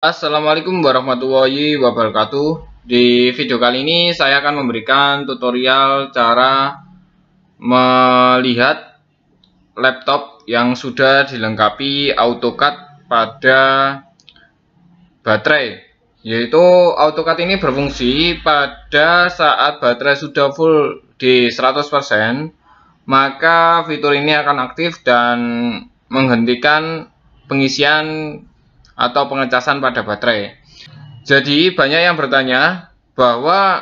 Assalamualaikum warahmatullahi wabarakatuh Di video kali ini saya akan memberikan tutorial cara melihat laptop yang sudah dilengkapi AutoCAD pada baterai Yaitu AutoCAD ini berfungsi pada saat baterai sudah full di 100% Maka fitur ini akan aktif dan menghentikan pengisian atau pengecasan pada baterai. Jadi banyak yang bertanya bahwa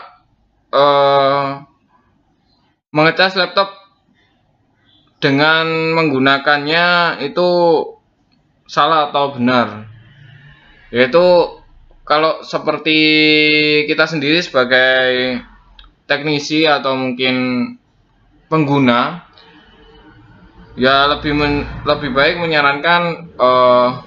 eh, mengecas laptop dengan menggunakannya itu salah atau benar yaitu kalau seperti kita sendiri sebagai teknisi atau mungkin pengguna ya lebih men, lebih baik menyarankan uh,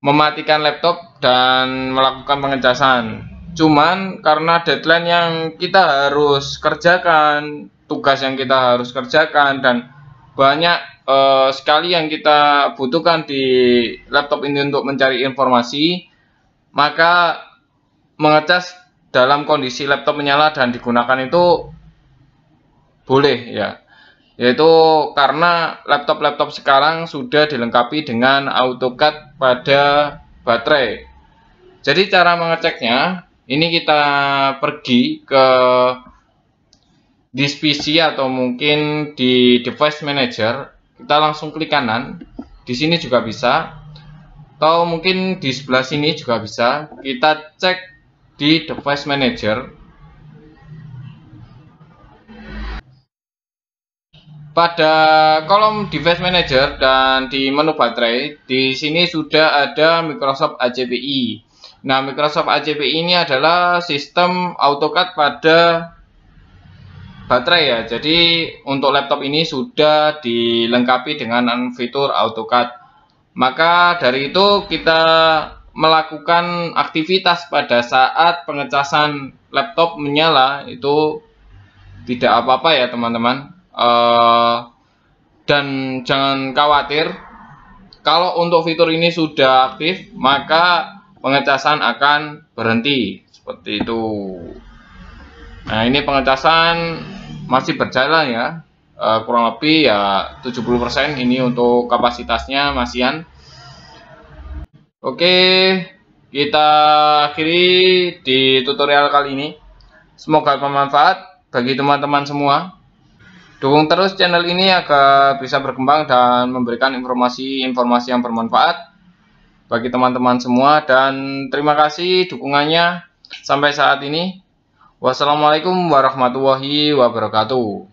mematikan laptop dan melakukan pengecasan. Cuman karena deadline yang kita harus kerjakan, tugas yang kita harus kerjakan dan banyak eh, sekali yang kita butuhkan di laptop ini untuk mencari informasi, maka mengecas dalam kondisi laptop menyala dan digunakan itu boleh ya yaitu karena laptop-laptop sekarang sudah dilengkapi dengan AutoCAD pada baterai. Jadi cara mengeceknya, ini kita pergi ke disk PC atau mungkin di device manager, kita langsung klik kanan. Di sini juga bisa. Atau mungkin di sebelah sini juga bisa. Kita cek di device manager. Pada kolom Device Manager dan di menu baterai, di sini sudah ada Microsoft AJPI. Nah, Microsoft AJPI ini adalah sistem AutoCAD pada baterai ya. Jadi, untuk laptop ini sudah dilengkapi dengan fitur AutoCAD. Maka dari itu kita melakukan aktivitas pada saat pengecasan laptop menyala itu tidak apa-apa ya teman-teman Eh, dan jangan khawatir, kalau untuk fitur ini sudah aktif, maka pengecasan akan berhenti. Seperti itu. Nah, ini pengecasan masih berjalan ya. Eh, kurang lebih ya 70% ini untuk kapasitasnya masian. Oke, kita akhiri di tutorial kali ini. Semoga bermanfaat bagi teman-teman semua. Dukung terus channel ini agar bisa berkembang dan memberikan informasi-informasi yang bermanfaat bagi teman-teman semua dan terima kasih dukungannya sampai saat ini. Wassalamualaikum warahmatullahi wabarakatuh.